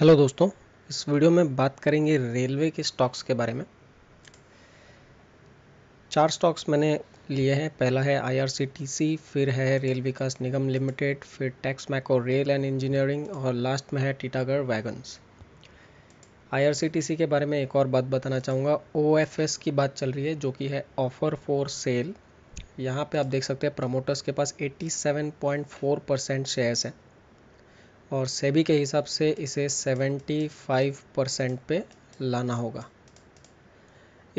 hello दोस्तों इस video में बात करेंगे रेलवे के स्टॉक्स के बारे में चार स्टॉक्स मैंने लिए हैं पहला है आईआरसीटीसी फिर है रेल विकास निगम लिमिटेड फिर Texmaco rail and engineering और लास्ट में है टीटागढ़ वैगन्स आईआरसीटीसी के बारे में एक और बात बताना चाहूँगा ओ की बात चल रही है जो कि है ऑफर फॉर सेल यहाँ पर आप देख सकते हैं प्रमोटर्स के पास एट्टी परसेंट शेयर्स हैं और सेबी के हिसाब से इसे 75 परसेंट पे लाना होगा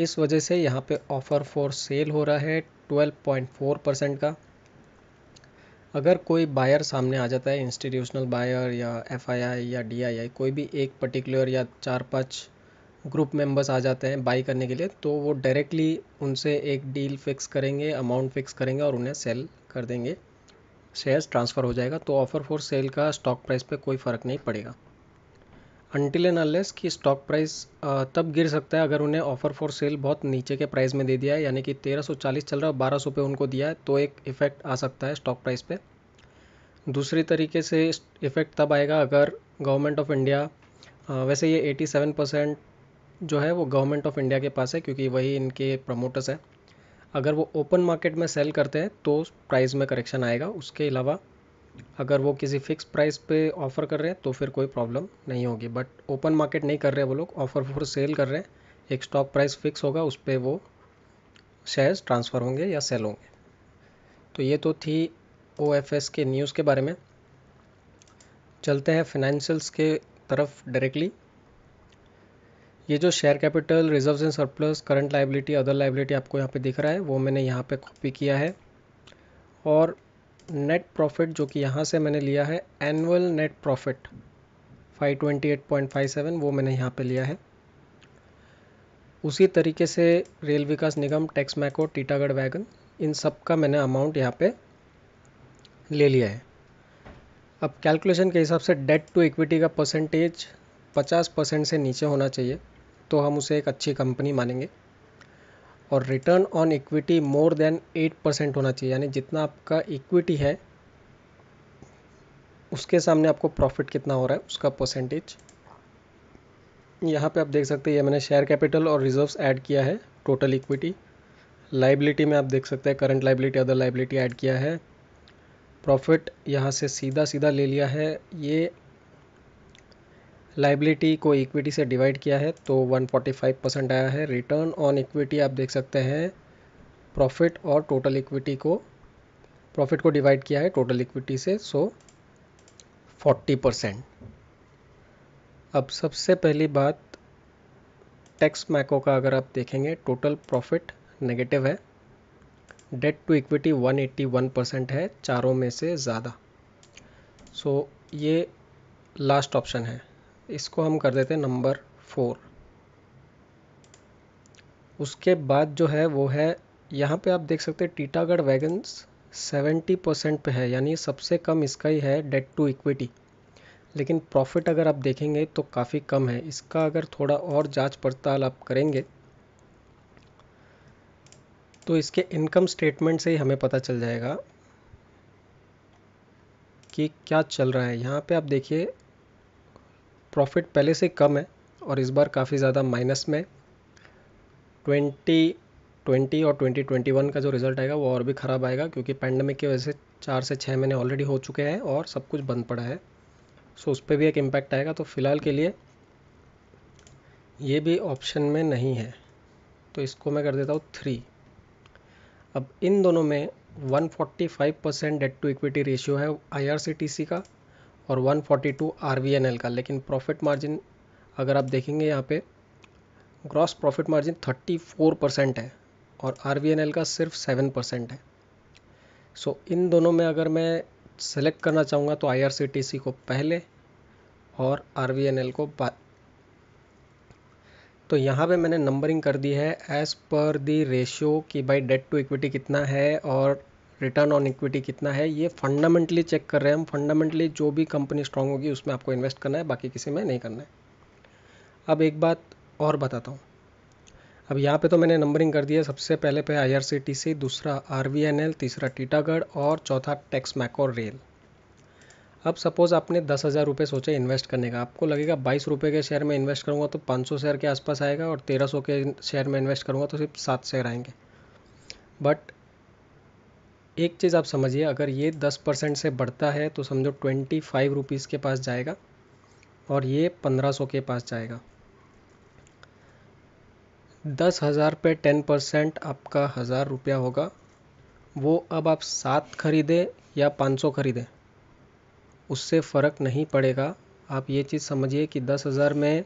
इस वजह से यहाँ पे ऑफ़र फॉर सेल हो रहा है 12.4 परसेंट का अगर कोई बायर सामने आ जाता है इंस्टीट्यूशनल बायर या एफआईआई या डीआईआई कोई भी एक पर्टिकुलर या चार पांच ग्रुप मेंबर्स आ जाते हैं बाई करने के लिए तो वो डायरेक्टली उनसे एक डील फिक्स करेंगे अमाउंट फिक्स करेंगे और उन्हें सेल कर देंगे शेयर्स ट्रांसफ़र हो जाएगा तो ऑफ़र फॉर सेल का स्टॉक प्राइस पे कोई फ़र्क नहीं पड़ेगा अनटिल एन अनलेस कि स्टॉक प्राइस तब गिर सकता है अगर उन्हें ऑफ़र फॉर सेल बहुत नीचे के प्राइस में दे दिया है यानी कि 1340 चल रहा है बारह सौ पे उनको दिया है तो एक इफ़ेक्ट आ सकता है स्टॉक प्राइस पे दूसरी तरीके से इफ़ेक्ट तब आएगा अगर गवर्नमेंट ऑफ इंडिया वैसे ये 87 परसेंट जो है वो गवर्नमेंट ऑफ इंडिया के पास है क्योंकि वही इनके प्रमोटर्स हैं अगर वो ओपन मार्केट में सेल करते हैं तो प्राइस में करेक्शन आएगा उसके अलावा अगर वो किसी फिक्स प्राइस पे ऑफ़र कर रहे हैं तो फिर कोई प्रॉब्लम नहीं होगी बट ओपन मार्केट नहीं कर रहे वो लोग ऑफ़र फॉर सेल कर रहे हैं एक स्टॉक प्राइस फिक्स होगा उस पर वो शेयर्स ट्रांसफ़र होंगे या सेल होंगे तो ये तो थी ओ के न्यूज़ के बारे में चलते हैं फिनेंशल्स के तरफ डायरेक्टली ये जो share capital reserve and surplus current liability other liability आपको यहाँ पे दिख रहा है वो मैंने यहाँ पे कॉपी किया है और नेट प्रॉफिट जो कि यहाँ से मैंने लिया है एनुअल नेट प्रॉफिट 528.57 वो मैंने यहाँ पे लिया है उसी तरीके से रेल विकास निगम टैक्स मैको टीटागढ़ वैगन इन सब का मैंने अमाउंट यहाँ पे ले लिया है अब कैलकुलेशन के हिसाब से डेट टू इक्विटी का परसेंटेज 50 परसेंट से नीचे होना चाहिए तो हम उसे एक अच्छी कंपनी मानेंगे और return on equity more than eight percent होना चाहिए यानी जितना आपका इक्विटी है उसके सामने आपको प्रॉफिट कितना हो रहा है उसका परसेंटेज यहाँ पे आप देख सकते हैं ये मैंने शेयर कैपिटल और रिजर्व्स ऐड किया है टोटल इक्विटी लाइबिलिटी में आप देख सकते हैं current liability other liability add किया है प्रॉफिट यहाँ से सीधा सीधा ले लिया है ये लाइबिलिटी को इक्विटी से डिवाइड किया है तो 145 परसेंट आया है रिटर्न ऑन इक्विटी आप देख सकते हैं प्रॉफिट और टोटल इक्विटी को प्रॉफिट को डिवाइड किया है टोटल इक्विटी से सो फोर्टी 40 परसेंट अब सबसे पहली बात टैक्स मैको का अगर आप देखेंगे टोटल प्रॉफिट नेगेटिव है डेट टू इक्विटी 181 परसेंट है चारों में से ज़्यादा सो so, ये लास्ट ऑप्शन है इसको हम कर देते हैं नंबर फोर उसके बाद जो है वो है यहाँ पे आप देख सकते हैं टीटागढ़ वैगन्स 70 परसेंट पे है यानी सबसे कम इसका ही है डेट टू इक्विटी लेकिन प्रॉफिट अगर आप देखेंगे तो काफ़ी कम है इसका अगर थोड़ा और जांच पड़ताल आप करेंगे तो इसके इनकम स्टेटमेंट से ही हमें पता चल जाएगा कि क्या चल रहा है यहाँ पे आप देखिए प्रॉफिट पहले से कम है और इस बार काफ़ी ज़्यादा माइनस में ट्वेंटी ट्वेंटी और ट्वेंटी ट्वेंटी वन का जो रिज़ल्ट आएगा वो और भी ख़राब आएगा क्योंकि पैंडमिक की वजह से चार से छः महीने ऑलरेडी हो चुके हैं और सब कुछ बंद पड़ा है सो उस पर भी एक इम्पैक्ट आएगा तो फ़िलहाल के लिए ये भी ऑप्शन में नहीं है तो इसको मैं कर देता हूँ थ्री अब इन दोनों में 145 percent debt to equity ratio है आईआरसीटीसी का और 142 एल का लेकिन प्रॉफिट मार्जिन अगर आप देखेंगे यहाँ पे ग्रॉस प्रॉफिट मार्जिन 34 परसेंट है और एल का सिर्फ 7 परसेंट है सो so, इन दोनों में अगर मैं सेलेक्ट करना चाहूँगा तो सी को पहले और एल को बाद तो यहाँ पे मैंने नंबरिंग कर दी है एज़ पर दी रेशियो कि भाई डेट टू इक्विटी कितना है और रिटर्न ऑन इक्विटी कितना है ये फंडामेंटली चेक कर रहे हैं हम फंडामेंटली जो भी कंपनी स्ट्रांग होगी उसमें आपको इन्वेस्ट करना है बाकी किसी में नहीं करना है अब एक बात और बताता हूँ अब यहाँ पे तो मैंने नंबरिंग कर दिया सबसे पहले पे आईआरसीटीसी दूसरा आरवीएनएल तीसरा टीटागढ़ और चौथा टैक्स मैको रेल अब सपोज़ आपने दस हज़ार रुपये सोचे इन्वेस्ट करने का आपको लगेगा बाईस रुपये के शेयर में इन्वेस्ट करूँगा तो पाँच सौ शेयर के आसपास आएगा और तेरह सौ के शेयर में इन्वेस्ट करूँगा तो सिर्फ सात शेयर आएंगे बट एक चीज़ आप समझिए अगर ये दस परसेंट से बढ़ता है तो समझो ट्वेंटी फाइव रुपीज़ के पास जाएगा और ये पंद्रह सौ के पास जाएगा दस हज़ार पे टेन परसेंट आपका हज़ार रुपया होगा वो अब आप सात खरीदें या पाँच सौ खरीदें उससे फ़र्क नहीं पड़ेगा आप ये चीज़ समझिए कि दस हज़ार में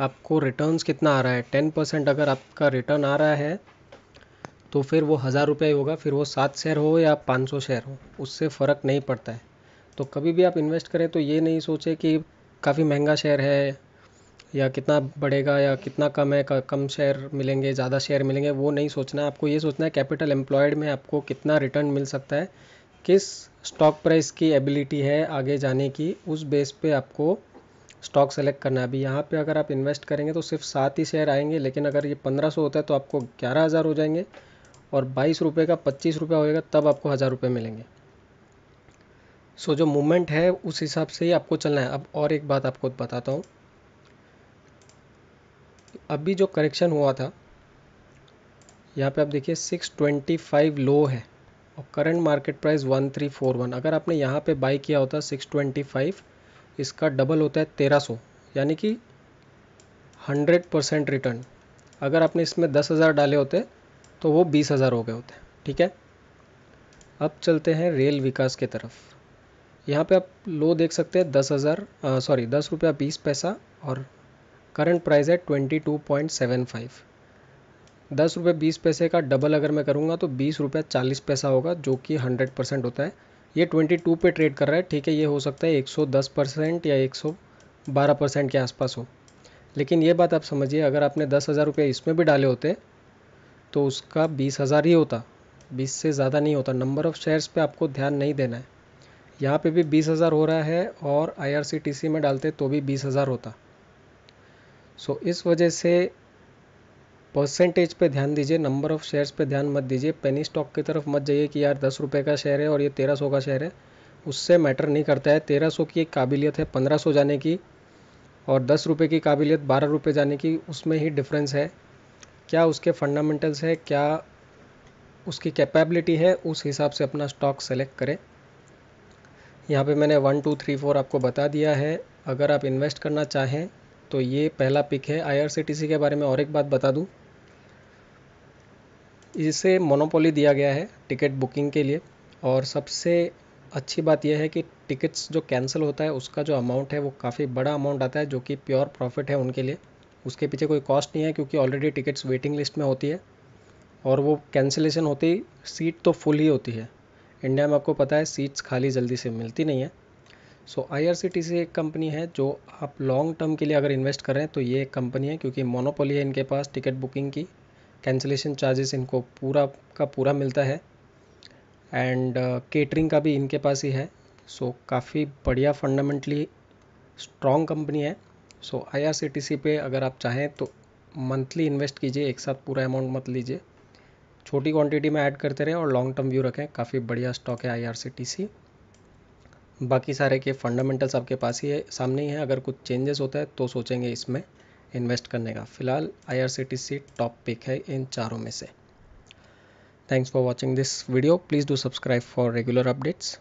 आपको रिटर्न्स कितना आ रहा है टेन परसेंट अगर आपका रिटर्न आ रहा है तो फिर वो हज़ार रुपये ही होगा फिर वो सात शेयर हो या पाँच सौ शेयर हो उससे फ़र्क नहीं पड़ता है तो कभी भी आप इन्वेस्ट करें तो ये नहीं सोचें कि काफ़ी महंगा शेयर है या कितना बढ़ेगा या कितना कम है कम शेयर मिलेंगे ज़्यादा शेयर मिलेंगे वो नहीं सोचना है आपको ये सोचना है कैपिटल एम्प्लॉयड में आपको कितना रिटर्न मिल सकता है किस स्टॉक प्राइस की एबिलिटी है आगे जाने की उस बेस पे आपको स्टॉक सेलेक्ट करना है अभी यहाँ पे अगर आप इन्वेस्ट करेंगे तो सिर्फ सात ही शेयर आएंगे लेकिन अगर ये पंद्रह सौ होता है तो आपको ग्यारह हज़ार हो जाएंगे और बाईस रुपये का पच्चीस रुपया होएगा तब आपको हज़ार रुपये मिलेंगे सो जो मूवमेंट है उस हिसाब से ही आपको चलना है अब और एक बात आपको बताता हूँ अभी जो करेक्शन हुआ था यहाँ पे आप देखिए 625 लो है और करंट मार्केट प्राइस 1341 अगर आपने यहाँ पे बाई किया होता 625 इसका डबल होता है 1300 यानी कि 100 परसेंट रिटर्न अगर आपने इसमें 10,000 डाले होते तो वो बीस हज़ार हो गए होते हैं ठीक है अब चलते हैं रेल विकास की तरफ यहाँ पे आप लो देख सकते हैं दस हज़ार सॉरी दस रुपया बीस पैसा और करंट प्राइस है twenty two point seven five दस रुपये बीस पैसे का डबल अगर मैं करूँगा तो बीस रुपये चालीस पैसा होगा जो कि हंड्रेड परसेंट होता है ये ट्वेंटी टू पर ट्रेड कर रहा है ठीक है ये हो सकता है एक सौ दस परसेंट या एक सौ बारह परसेंट के आसपास हो लेकिन ये बात आप समझिए अगर आपने दस हज़ार रुपये इसमें भी डाले होते तो उसका बीस हज़ार ही होता बीस से ज़्यादा नहीं होता नंबर ऑफ़ शेयर्स पे आपको ध्यान नहीं देना है यहाँ पे भी बीस हज़ार हो रहा है और आईआरसीटीसी में डालते तो भी बीस हज़ार होता सो इस वजह से परसेंटेज पे ध्यान दीजिए नंबर ऑफ़ शेयर्स पे ध्यान मत दीजिए पेनी स्टॉक की तरफ मत जाइए कि यार दस रुपये का शेयर है और ये तेरह सौ का शेयर है उससे मैटर नहीं करता है तेरह सौ की एक काबिलियत है पंद्रह सौ जाने की और दस रुपये की काबिलियत बारह रुपये जाने की उसमें ही डिफरेंस है क्या उसके फंडामेंटल्स है क्या उसकी कैपेबिलिटी है उस हिसाब से अपना स्टॉक सेलेक्ट करें यहाँ पे मैंने वन टू थ्री फोर आपको बता दिया है अगर आप इन्वेस्ट करना चाहें तो ये पहला पिक है आईआरसीटीसी के बारे में और एक बात बता दूँ इसे मोनोपोली दिया गया है टिकट बुकिंग के लिए और सबसे अच्छी बात यह है कि टिकट्स जो कैंसिल होता है उसका जो अमाउंट है वो काफ़ी बड़ा अमाउंट आता है जो कि प्योर प्रॉफिट है उनके लिए उसके पीछे कोई कॉस्ट नहीं है क्योंकि ऑलरेडी टिकट्स वेटिंग लिस्ट में होती है और वो कैंसिलेशन होते ही सीट तो फुल ही होती है इंडिया में आपको पता है सीट्स खाली जल्दी से मिलती नहीं है सो आई एक कंपनी है जो आप लॉन्ग टर्म के लिए अगर इन्वेस्ट करें तो ये एक कंपनी है क्योंकि मोनोपोली है इनके पास टिकट बुकिंग की कैंसिलेशन चार्जेस इनको पूरा का पूरा मिलता है एंड केटरिंग uh, का भी इनके पास ही है सो so, काफ़ी बढ़िया फंडामेंटली स्ट्रॉन्ग कंपनी है सो आई पे अगर आप चाहें तो मंथली इन्वेस्ट कीजिए एक साथ पूरा अमाउंट मत लीजिए छोटी क्वांटिटी में ऐड करते रहें और लॉन्ग टर्म व्यू रखें काफ़ी बढ़िया स्टॉक है आई बाकी सारे के फंडामेंटल्स आपके पास ही है सामने ही है अगर कुछ चेंजेस होता है तो सोचेंगे इसमें इन्वेस्ट करने का फिलहाल आई टॉप पिक है इन चारों में से thanks for watching this video please do subscribe for regular updates